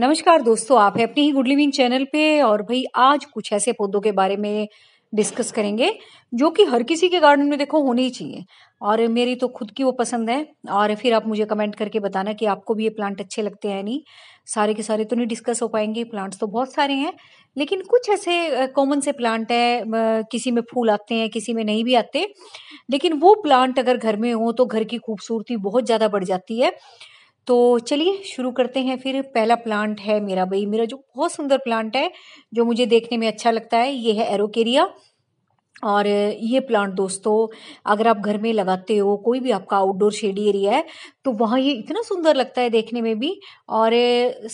नमस्कार दोस्तों आप है अपनी ही गुड लिविंग चैनल पे और भाई आज कुछ ऐसे पौधों के बारे में डिस्कस करेंगे जो कि हर किसी के गार्डन में देखो होने ही चाहिए और मेरी तो खुद की वो पसंद है और फिर आप मुझे कमेंट करके बताना कि आपको भी ये प्लांट अच्छे लगते हैं नहीं सारे के सारे तो नहीं डिस्कस हो पाएंगे प्लांट्स तो बहुत सारे हैं लेकिन कुछ ऐसे कॉमन से प्लांट है किसी में फूल आते हैं किसी में नहीं भी आते लेकिन वो प्लांट अगर घर में हो तो घर की खूबसूरती बहुत ज़्यादा बढ़ जाती है तो चलिए शुरू करते हैं फिर पहला प्लांट है मेरा भाई मेरा जो बहुत सुंदर प्लांट है जो मुझे देखने में अच्छा लगता है ये है एरोकेरिया और ये प्लांट दोस्तों अगर आप घर में लगाते हो कोई भी आपका आउटडोर शेडी एरिया है तो वहाँ ये इतना सुंदर लगता है देखने में भी और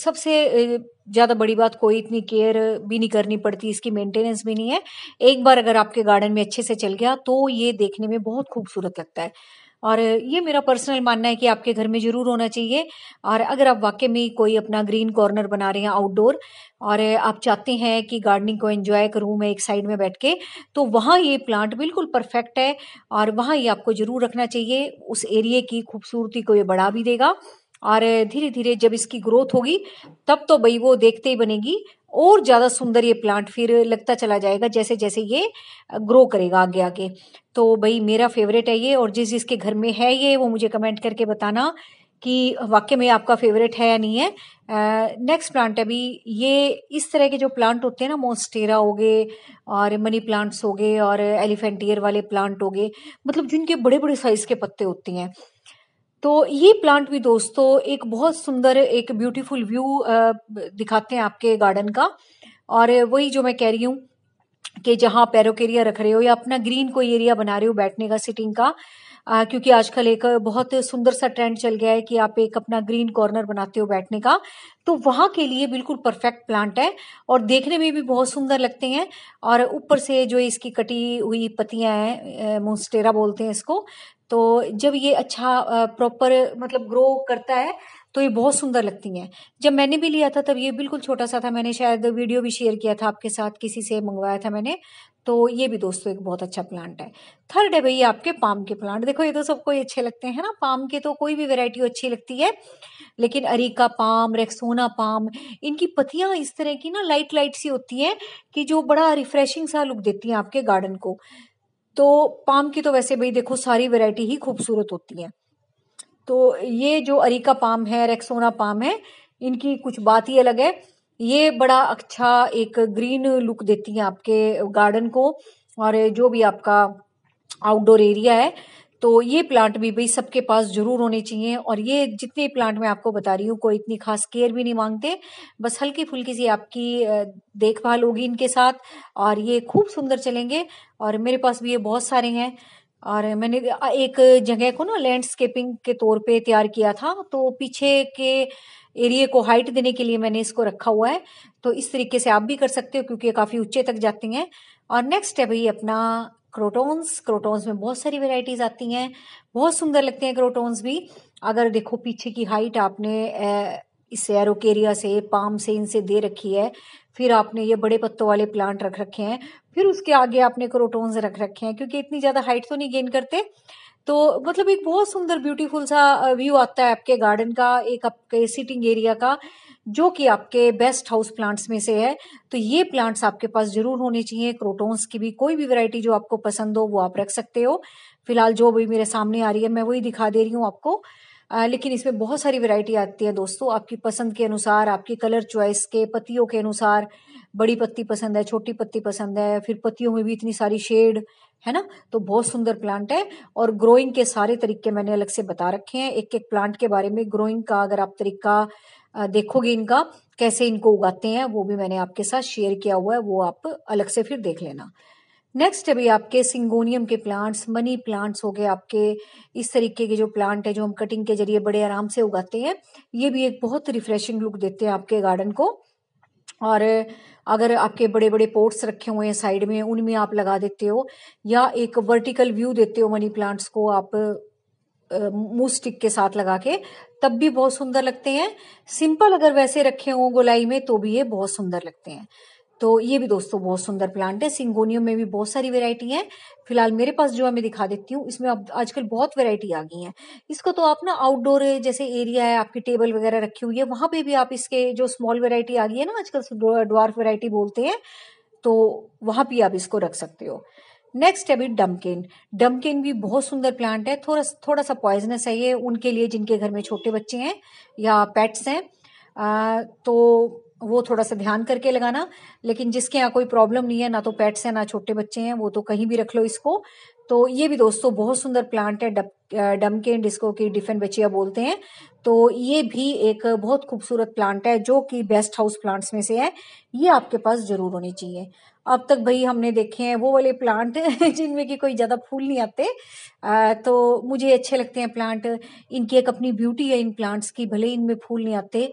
सबसे ज़्यादा बड़ी बात कोई इतनी केयर भी नहीं करनी पड़ती इसकी मेंटेनेंस भी नहीं है एक बार अगर आपके गार्डन में अच्छे से चल गया तो ये देखने में बहुत खूबसूरत लगता है और ये मेरा पर्सनल मानना है कि आपके घर में ज़रूर होना चाहिए और अगर आप वाकई में कोई अपना ग्रीन कॉर्नर बना रहे हैं आउटडोर और आप चाहते हैं कि गार्डनिंग को एंजॉय करूं मैं एक साइड में बैठ के तो वहाँ ये प्लांट बिल्कुल परफेक्ट है और वहाँ ये आपको ज़रूर रखना चाहिए उस एरिए की खूबसूरती को ये बढ़ा भी देगा और धीरे धीरे जब इसकी ग्रोथ होगी तब तो भाई वो देखते ही बनेगी और ज़्यादा सुंदर ये प्लांट फिर लगता चला जाएगा जैसे जैसे ये ग्रो करेगा आगे आगे तो भाई मेरा फेवरेट है ये और जिस जिसके घर में है ये वो मुझे कमेंट करके बताना कि वाक्य में आपका फेवरेट है या नहीं है नेक्स्ट प्लांट अभी ये इस तरह के जो प्लांट होते हैं ना मोन्स्टेरा हो गए और मनी प्लांट्स हो गए और एलिफेंटियर वाले प्लांट हो गए मतलब जिनके बड़े बड़े साइज के पत्ते होते हैं तो ये प्लांट भी दोस्तों एक बहुत सुंदर एक ब्यूटीफुल व्यू दिखाते हैं आपके गार्डन का और वही जो मैं कह रही हूँ कि जहाँ पेरोकेरिया रख रहे हो या अपना ग्रीन कोई एरिया बना रहे हो बैठने का सिटिंग का आ, क्योंकि आजकल एक बहुत सुंदर सा ट्रेंड चल गया है कि आप एक अपना ग्रीन कॉर्नर बनाते हो बैठने का तो वहां के लिए बिल्कुल परफेक्ट प्लांट है और देखने में भी बहुत सुंदर लगते हैं और ऊपर से जो इसकी कटी हुई पत्तियां हैं मोन्स्टेरा बोलते हैं इसको तो जब ये अच्छा प्रॉपर मतलब ग्रो करता है तो ये बहुत सुंदर लगती हैं जब मैंने भी लिया था तब ये बिल्कुल छोटा सा था मैंने शायद वीडियो भी शेयर किया था आपके साथ किसी से मंगवाया था मैंने तो ये भी दोस्तों एक बहुत अच्छा प्लांट है थर्ड है भाई आपके पाम के प्लांट देखो ये तो सबको अच्छे लगते हैं ना पाम के तो कोई भी वेरायटी अच्छी लगती है लेकिन अरीका पाम रेक्सोना पाम इनकी पतियाँ इस तरह की ना लाइट लाइट सी होती हैं कि जो बड़ा रिफ्रेशिंग सा लुक देती हैं आपके गार्डन को तो पाम की तो वैसे भाई देखो सारी वैरायटी ही खूबसूरत होती है तो ये जो अरिका पाम है रेक्सोना पाम है इनकी कुछ बात ही अलग है ये बड़ा अच्छा एक ग्रीन लुक देती है आपके गार्डन को और जो भी आपका आउटडोर एरिया है तो ये प्लांट भी भाई सबके पास जरूर होने चाहिए और ये जितने प्लांट मैं आपको बता रही हूँ कोई इतनी खास केयर भी नहीं मांगते बस हल्की फुल्की सी आपकी देखभाल होगी इनके साथ और ये खूब सुंदर चलेंगे और मेरे पास भी ये बहुत सारे हैं और मैंने एक जगह को ना लैंडस्केपिंग के तौर पे तैयार किया था तो पीछे के एरिए को हाइट देने के लिए मैंने इसको रखा हुआ है तो इस तरीके से आप भी कर सकते हो क्योंकि ये काफ़ी ऊंचे तक जाती हैं और नेक्स्ट है भाई अपना क्रोटोन्स क्रोटोन्स में बहुत सारी वेराइटीज़ आती हैं बहुत सुंदर लगते हैं क्रोटोन्स भी अगर देखो पीछे की हाइट आपने इस एरोकेरिया से पाम से इनसे दे रखी है फिर आपने ये बड़े पत्तों वाले प्लांट रख रखे हैं फिर उसके आगे आपने क्रोटोन्स रख रखे हैं क्योंकि इतनी ज़्यादा हाइट तो नहीं गेन करते तो मतलब एक बहुत सुंदर ब्यूटीफुल सा व्यू आता है आपके गार्डन का एक आपके सिटिंग एरिया का जो कि आपके बेस्ट हाउस प्लांट्स में से है तो ये प्लांट्स आपके पास जरूर होने चाहिए क्रोटोन्स की भी कोई भी वैरायटी जो आपको पसंद हो वो आप रख सकते हो फिलहाल जो भी मेरे सामने आ रही है मैं वही दिखा दे रही हूँ आपको आ, लेकिन इसमें बहुत सारी वैरायटी आती है दोस्तों आपकी पसंद के अनुसार आपकी कलर चॉइस के पत्तियों के अनुसार बड़ी पत्ती पसंद है छोटी पत्ती पसंद है फिर पत्तियों में भी इतनी सारी शेड है ना तो बहुत सुंदर प्लांट है और ग्रोइंग के सारे तरीके मैंने अलग से बता रखे हैं एक एक प्लांट के बारे में ग्रोइंग का अगर आप तरीका देखोगे इनका कैसे इनको उगाते हैं वो भी मैंने आपके साथ शेयर किया हुआ है वो आप अलग से फिर देख लेना नेक्स्ट अभी आपके सिंगोनियम के प्लांट्स मनी प्लांट्स हो गए आपके इस तरीके के जो प्लांट है जो हम कटिंग के जरिए बड़े आराम से उगाते हैं ये भी एक बहुत रिफ्रेशिंग लुक देते हैं आपके गार्डन को और अगर आपके बड़े बड़े पोर्ट्स रखे हुए हैं साइड में उनमें आप लगा देते हो या एक वर्टिकल व्यू देते हो मनी प्लांट्स को आप मू स्टिक के साथ लगा के तब भी बहुत सुंदर लगते हैं सिंपल अगर वैसे रखे हों गोलाई में तो भी ये बहुत सुंदर लगते हैं तो ये भी दोस्तों बहुत सुंदर प्लांट है सिंगोनियम में भी बहुत सारी वेराइटी है फिलहाल मेरे पास जो है मैं दिखा देती हूँ इसमें अब आजकल बहुत वेराइटी आ गई है इसको तो आप ना आउटडोर जैसे एरिया है आपकी टेबल वगैरह रखी हुई है वहां पे भी आप इसके जो स्मॉल वेरायटी आ गई है ना आजकल डॉर्फ वेरायटी बोलते हैं तो वहां भी आप इसको रख सकते हो नेक्स्ट है भी डमकिन डमकिन भी बहुत सुंदर प्लांट है थोड़ा थोड़ा सा पॉइजनस है ये उनके लिए जिनके घर में छोटे बच्चे हैं या पेट्स हैं आ, तो वो थोड़ा सा ध्यान करके लगाना लेकिन जिसके यहाँ कोई प्रॉब्लम नहीं है ना तो पेट्स है ना छोटे बच्चे हैं वो तो कहीं भी रख लो इसको तो ये भी दोस्तों बहुत सुंदर प्लांट है डम के डिस्को की डिफेंट बचिया बोलते हैं तो ये भी एक बहुत खूबसूरत प्लांट है जो कि बेस्ट हाउस प्लांट्स में से है ये आपके पास जरूर होने चाहिए अब तक भाई हमने देखे हैं वो वाले प्लांट जिनमें कि कोई ज़्यादा फूल नहीं आते आ, तो मुझे अच्छे लगते हैं प्लांट इनकी एक अपनी ब्यूटी है इन प्लांट्स की भले इनमें फूल नहीं आते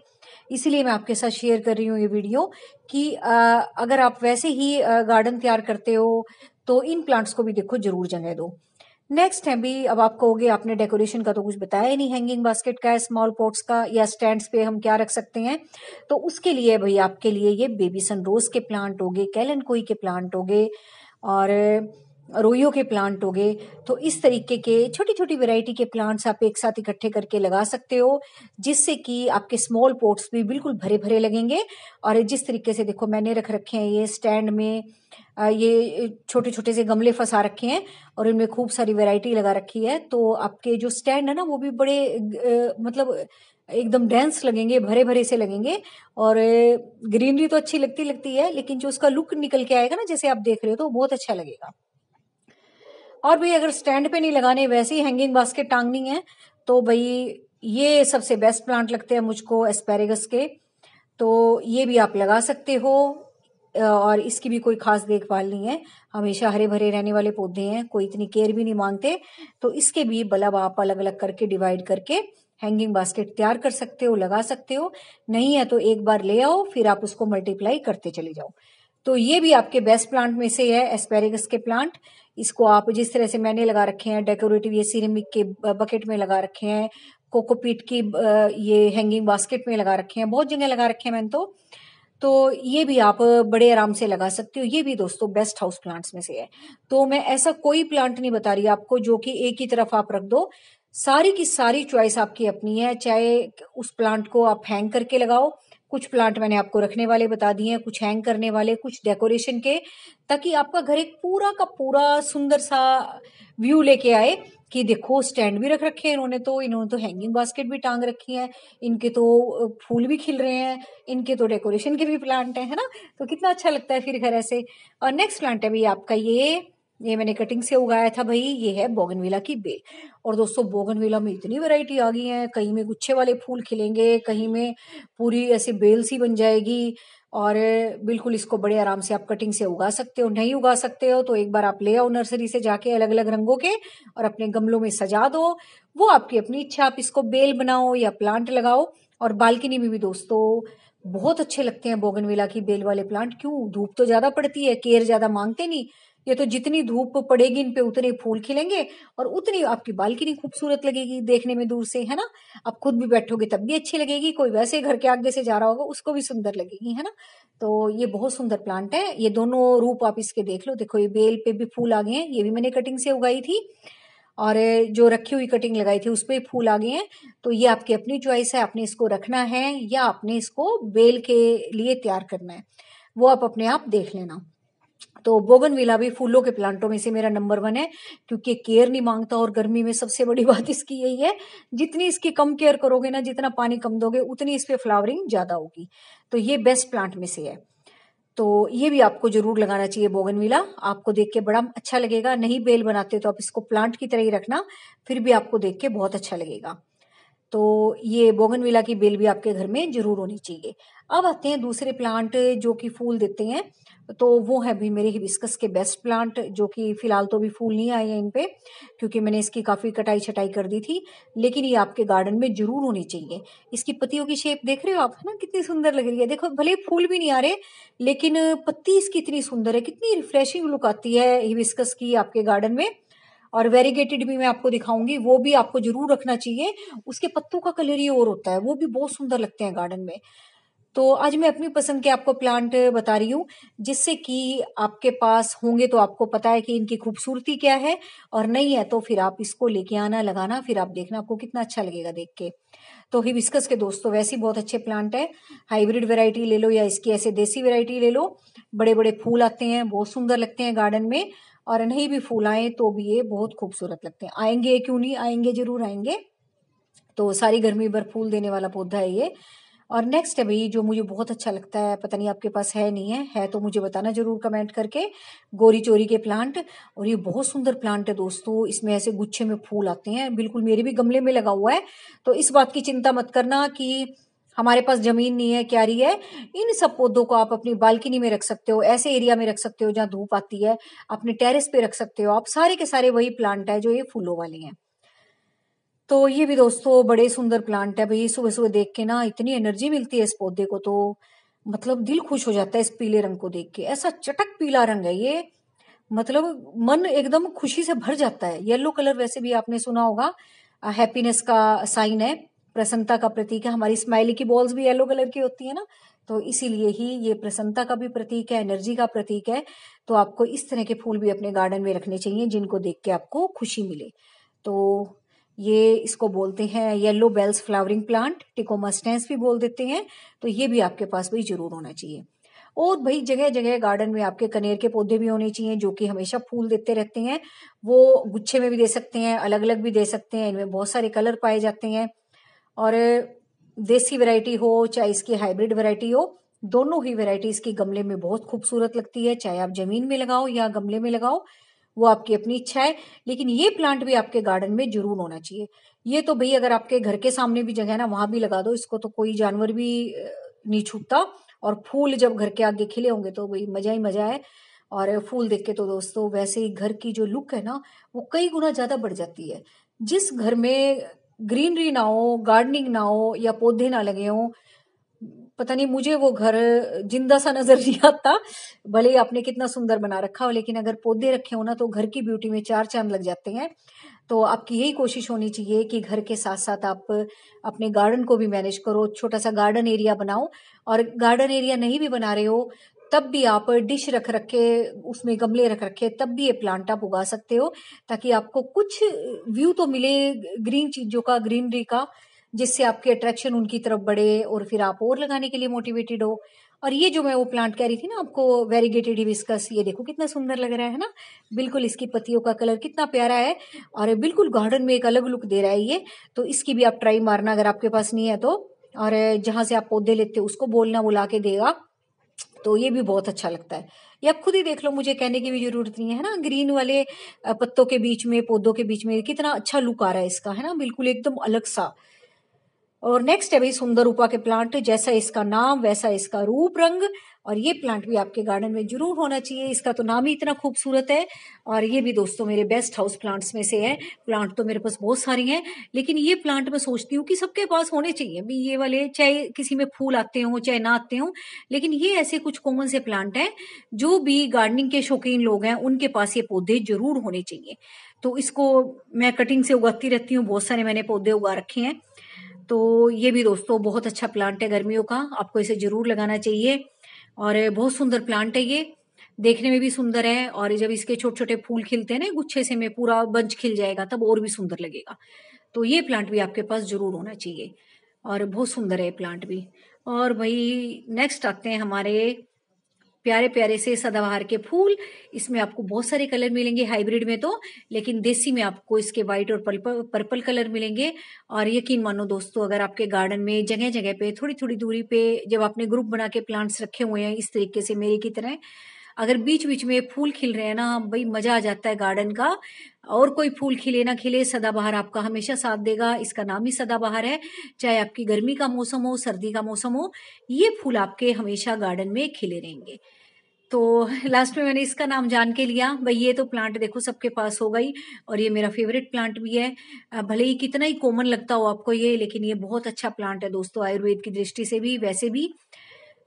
इसीलिए मैं आपके साथ शेयर कर रही हूँ ये वीडियो कि आ, अगर आप वैसे ही गार्डन तैयार करते हो तो इन प्लांट्स को भी देखो जरूर जगह दो नेक्स्ट है भी अब आप कहोगे आपने डेकोरेशन का तो कुछ बताया ही नहीं हैंगिंग बास्केट का स्मॉल पॉट्स का या स्टैंड्स पे हम क्या रख सकते हैं तो उसके लिए भाई आपके लिए ये बेबी सन रोज के प्लांट हो गए कैलन कोई के प्लांट हो गए और रोइयो के प्लांट हो गए तो इस तरीके के छोटी छोटी वैरायटी के प्लांट्स आप एक साथ इकट्ठे करके लगा सकते हो जिससे कि आपके स्मॉल पोर्ट्स भी बिल्कुल भरे भरे लगेंगे और जिस तरीके से देखो मैंने रख रखे हैं ये स्टैंड में ये छोटे छोटे से गमले फंसा रखे हैं और इनमें खूब सारी वैरायटी लगा रखी है तो आपके जो स्टैंड है ना वो भी बड़े मतलब एकदम डेंस लगेंगे भरे भरे से लगेंगे और ग्रीनरी तो अच्छी लगती लगती है लेकिन जो उसका लुक निकल के आएगा ना जैसे आप देख रहे हो तो बहुत अच्छा लगेगा और भाई अगर स्टैंड पे नहीं लगाने वैसे ही हैंगिंग बास्केट टांगनी है तो भाई ये सबसे बेस्ट प्लांट लगते हैं मुझको एस्पेरेगस के तो ये भी आप लगा सकते हो और इसकी भी कोई खास देखभाल नहीं है हमेशा हरे भरे रहने वाले पौधे हैं कोई इतनी केयर भी नहीं मांगते तो इसके भी बल्ब आप अलग अलग करके डिवाइड करके हैंगिंग बास्केट तैयार कर सकते हो लगा सकते हो नहीं है तो एक बार ले आओ फिर आप उसको मल्टीप्लाई करते चले जाओ तो ये भी आपके बेस्ट प्लांट में से है एस्पेरेगस के प्लांट इसको आप जिस तरह से मैंने लगा रखे हैं डेकोरेटिव ये सीरेमिक के बकेट में लगा रखे हैं कोकोपीट की ये हैंगिंग बास्केट में लगा रखे हैं बहुत जगह लगा रखे हैं मैंने तो तो ये भी आप बड़े आराम से लगा सकते हो ये भी दोस्तों बेस्ट हाउस प्लांट्स में से है तो मैं ऐसा कोई प्लांट नहीं बता रही आपको जो कि एक ही तरफ आप रख दो सारी की सारी चॉइस आपकी अपनी है चाहे उस प्लांट को आप हैंग करके लगाओ कुछ प्लांट मैंने आपको रखने वाले बता दिए हैं कुछ हैंग करने वाले कुछ डेकोरेशन के ताकि आपका घर एक पूरा का पूरा सुंदर सा व्यू लेके आए कि देखो स्टैंड भी रख रखे हैं इन्होंने तो इन्होंने तो हैंगिंग बास्केट भी टांग रखी है इनके तो फूल भी खिल रहे हैं इनके तो डेकोरेशन के भी प्लांट है ना तो कितना अच्छा लगता है फिर घर ऐसे और नेक्स्ट प्लांट है भाई आपका ये ये मैंने कटिंग से उगाया था भाई ये है बोगनविला की बेल और दोस्तों बोगनविला में इतनी वैरायटी आ गई है कहीं में गुच्छे वाले फूल खिलेंगे कहीं में पूरी ऐसी बेल सी बन जाएगी और बिल्कुल इसको बड़े आराम से आप कटिंग से उगा सकते हो नहीं उगा सकते हो तो एक बार आप ले आओ नर्सरी से जाके अलग अलग रंगों के और अपने गमलों में सजा दो वो आपकी अपनी इच्छा आप इसको बेल बनाओ या प्लांट लगाओ और बालकनी में भी दोस्तों बहुत अच्छे लगते हैं बोगनवेला की बेल वाले प्लांट क्यों धूप तो ज्यादा पड़ती है केयर ज्यादा मांगते नहीं ये तो जितनी धूप पड़ेगी इन पे उतने फूल खिलेंगे और उतनी आपकी बालकनी खूबसूरत लगेगी देखने में दूर से है ना आप खुद भी बैठोगे तब भी अच्छी लगेगी कोई वैसे घर के आगे से जा रहा होगा उसको भी सुंदर लगेगी है ना तो ये बहुत सुंदर प्लांट है ये दोनों रूप आप इसके देख लो देखो ये बेल पे भी फूल आ गए हैं ये भी मैंने कटिंग से उगाई थी और जो रखी हुई कटिंग लगाई थी उस पर फूल आ गए हैं तो ये आपकी अपनी च्वाइस है आपने इसको रखना है या आपने इसको बेल के लिए तैयार करना है वो आप अपने आप देख लेना तो बोगनविला भी फूलों के प्लांटों में से मेरा नंबर वन है क्योंकि केयर नहीं मांगता और गर्मी में सबसे बड़ी बात इसकी यही है जितनी इसकी कम केयर करोगे ना जितना पानी कम दोगे उतनी इस पर फ्लावरिंग ज़्यादा होगी तो ये बेस्ट प्लांट में से है तो ये भी आपको जरूर लगाना चाहिए बोगनविला आपको देख के बड़ा अच्छा लगेगा नहीं बेल बनाते तो आप इसको प्लांट की तरह ही रखना फिर भी आपको देख के बहुत अच्छा लगेगा तो ये बोगनविला की बेल भी आपके घर में जरूर होनी चाहिए अब आते हैं दूसरे प्लांट जो कि फूल देते हैं तो वो है भी मेरे हिबिस्कस के बेस्ट प्लांट जो कि फिलहाल तो अभी फूल नहीं आए हैं इन पर क्योंकि मैंने इसकी काफ़ी कटाई छटाई कर दी थी लेकिन ये आपके गार्डन में जरूर होनी चाहिए इसकी पत्तियों की शेप देख रहे हो आप है ना कितनी सुंदर लग रही है देखो भले फूल भी नहीं आ रहे लेकिन पत्ती इसकी इतनी सुंदर है कितनी रिफ्रेशिंग लुक आती है हिबिस्कस की आपके गार्डन में और वेरीगेटेड भी मैं आपको दिखाऊंगी वो भी आपको जरूर रखना चाहिए उसके पत्तों का कलर ही और होता है वो भी बहुत सुंदर लगते हैं गार्डन में तो आज मैं अपनी पसंद के आपको प्लांट बता रही हूँ जिससे कि आपके पास होंगे तो आपको पता है कि इनकी खूबसूरती क्या है और नहीं है तो फिर आप इसको लेके आना लगाना फिर आप देखना आपको कितना अच्छा लगेगा देख के तो हिबिस्कस के दोस्तों वैसे बहुत अच्छे प्लांट है हाइब्रिड वेराइटी ले लो या इसकी ऐसे देसी वेराइटी ले लो बड़े बड़े फूल आते हैं बहुत सुंदर लगते हैं गार्डन में और नहीं भी फूल आए तो भी ये बहुत खूबसूरत लगते हैं आएंगे क्यों नहीं आएंगे जरूर आएंगे तो सारी गर्मी भर फूल देने वाला पौधा है ये और नेक्स्ट है भाई जो मुझे बहुत अच्छा लगता है पता नहीं आपके पास है नहीं है है तो मुझे बताना जरूर कमेंट करके गोरी चोरी के प्लांट और ये बहुत सुंदर प्लांट है दोस्तों इसमें ऐसे गुच्छे में फूल आते हैं बिल्कुल मेरे भी गमले में लगा हुआ है तो इस बात की चिंता मत करना कि हमारे पास जमीन नहीं है क्यारी है इन सब पौधों को आप अपनी बालकनी में रख सकते हो ऐसे एरिया में रख सकते हो जहाँ धूप आती है अपने टेरेस पे रख सकते हो आप सारे के सारे वही प्लांट है जो ये फूलों वाले हैं तो ये भी दोस्तों बड़े सुंदर प्लांट है भाई सुबह सुबह देख के ना इतनी एनर्जी मिलती है इस पौधे को तो मतलब दिल खुश हो जाता है इस पीले रंग को देख के ऐसा चटक पीला रंग है ये मतलब मन एकदम खुशी से भर जाता है येलो कलर वैसे भी आपने सुना होगा हैप्पीनेस का साइन है प्रसन्नता का प्रतीक है हमारी स्माइली की बॉल्स भी येलो कलर की होती है ना तो इसीलिए ही ये प्रसन्नता का भी प्रतीक है एनर्जी का प्रतीक है तो आपको इस तरह के फूल भी अपने गार्डन में रखने चाहिए जिनको देख के आपको खुशी मिले तो ये इसको बोलते हैं येलो बेल्स फ्लावरिंग प्लांट टिकोमास्टेंस भी बोल देते हैं तो ये भी आपके पास भाई जरूर होना चाहिए और भाई जगह जगह गार्डन में आपके कनेर के पौधे भी होने चाहिए जो कि हमेशा फूल देते रहते हैं वो गुच्छे में भी दे सकते हैं अलग अलग भी दे सकते हैं इनमें बहुत सारे कलर पाए जाते हैं और देसी वैरायटी हो चाहे इसकी हाइब्रिड वैरायटी हो दोनों ही वैरायटीज इसकी गमले में बहुत खूबसूरत लगती है चाहे आप जमीन में लगाओ या गमले में लगाओ वो आपकी अपनी इच्छा है लेकिन ये प्लांट भी आपके गार्डन में जरूर होना चाहिए ये तो भाई अगर आपके घर के सामने भी जगह है ना वहां भी लगा दो इसको तो कोई जानवर भी नहीं छूटता और फूल जब घर के आगे खिले होंगे तो भाई मजा ही मजा है और फूल देख के तो दोस्तों वैसे ही घर की जो लुक है ना वो कई गुना ज्यादा बढ़ जाती है जिस घर में ग्रीनरी ना हो गार्डनिंग ना हो या पौधे ना लगे हों पता नहीं मुझे वो घर जिंदा सा नजर नहीं आता भले ही आपने कितना सुंदर बना रखा हो लेकिन अगर पौधे रखे हो ना तो घर की ब्यूटी में चार चांद लग जाते हैं तो आपकी यही कोशिश होनी चाहिए कि घर के साथ साथ आप अपने गार्डन को भी मैनेज करो छोटा सा गार्डन एरिया बनाओ और गार्डन एरिया नहीं भी बना रहे हो तब भी आप डिश रख रखे उसमें गमले रख रखे तब भी ये प्लांट आप उगा सकते हो ताकि आपको कुछ व्यू तो मिले ग्रीन चीजों का ग्रीनरी का जिससे आपके अट्रैक्शन उनकी तरफ बढ़े और फिर आप और लगाने के लिए मोटिवेटेड हो और ये जो मैं वो प्लांट कह रही थी ना आपको वेरीगेटेड विस्कस ये देखो कितना सुंदर लग रहा है ना बिल्कुल इसकी पत्तियों का कलर कितना प्यारा है और बिल्कुल गार्डन में एक अलग लुक दे रहा है ये तो इसकी भी आप ट्राई मारना अगर आपके पास नहीं है तो और जहां से आप पौधे लेते हो उसको बोलना बुला के देगा तो ये भी बहुत अच्छा लगता है या खुद ही देख लो मुझे कहने की भी जरूरत नहीं है ना ग्रीन वाले पत्तों के बीच में पौधों के बीच में कितना अच्छा लुक आ रहा है इसका है ना बिल्कुल एकदम अलग सा और नेक्स्ट है भाई सुंदर रूपा के प्लांट जैसा इसका नाम वैसा इसका रूप रंग और ये प्लांट भी आपके गार्डन में जरूर होना चाहिए इसका तो नाम ही इतना खूबसूरत है और ये भी दोस्तों मेरे बेस्ट हाउस प्लांट्स में से है प्लांट तो मेरे पास बहुत सारी हैं लेकिन ये प्लांट मैं सोचती हूँ कि सबके पास होने चाहिए भी ये वाले चाहे किसी में फूल आते हों चाहे ना आते हों लेकिन ये ऐसे कुछ कॉमन से प्लांट हैं जो भी गार्डनिंग के शौकीन लोग हैं उनके पास ये पौधे जरूर होने चाहिए तो इसको मैं कटिंग से उगाती रहती हूँ बहुत सारे मैंने पौधे उगा रखे हैं तो ये भी दोस्तों बहुत अच्छा प्लांट है गर्मियों का आपको इसे जरूर लगाना चाहिए और बहुत सुंदर प्लांट है ये देखने में भी सुंदर है और जब इसके छोटे छोटे फूल खिलते हैं ना गुच्छे से में पूरा बंच खिल जाएगा तब और भी सुंदर लगेगा तो ये प्लांट भी आपके पास जरूर होना चाहिए और बहुत सुंदर है प्लांट भी और भाई नेक्स्ट आते हैं हमारे प्यारे प्यारे से सदाबहार के फूल इसमें आपको बहुत सारे कलर मिलेंगे हाइब्रिड में तो लेकिन देसी में आपको इसके व्हाइट और पर्पल पर्पल कलर मिलेंगे और यकीन मानो दोस्तों अगर आपके गार्डन में जगह जगह पे थोड़ी थोड़ी दूरी पे जब आपने ग्रुप बना के प्लांट्स रखे हुए हैं इस तरीके से मेरे की तरह अगर बीच बीच में फूल खिल रहे हैं ना भाई मजा आ जाता है गार्डन का और कोई फूल खिले ना खिले सदाबहार आपका हमेशा साथ देगा इसका नाम ही सदाबहार है चाहे आपकी गर्मी का मौसम हो सर्दी का मौसम हो ये फूल आपके हमेशा गार्डन में खिले रहेंगे तो लास्ट में मैंने इसका नाम जान के लिया भाई ये तो प्लांट देखो सबके पास होगा ही और ये मेरा फेवरेट प्लांट भी है भले ही कितना ही कॉमन लगता हो आपको ये लेकिन ये बहुत अच्छा प्लांट है दोस्तों आयुर्वेद की दृष्टि से भी वैसे भी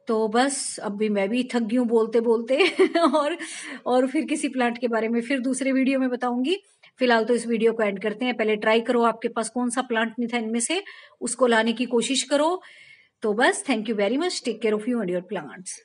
तो बस अब भी मैं भी थक गई हूँ बोलते बोलते और और फिर किसी प्लांट के बारे में फिर दूसरे वीडियो में बताऊंगी फिलहाल तो इस वीडियो को एंड करते हैं पहले ट्राई करो आपके पास कौन सा प्लांट नहीं था इनमें से उसको लाने की कोशिश करो तो बस thank you very much take care of you and your plants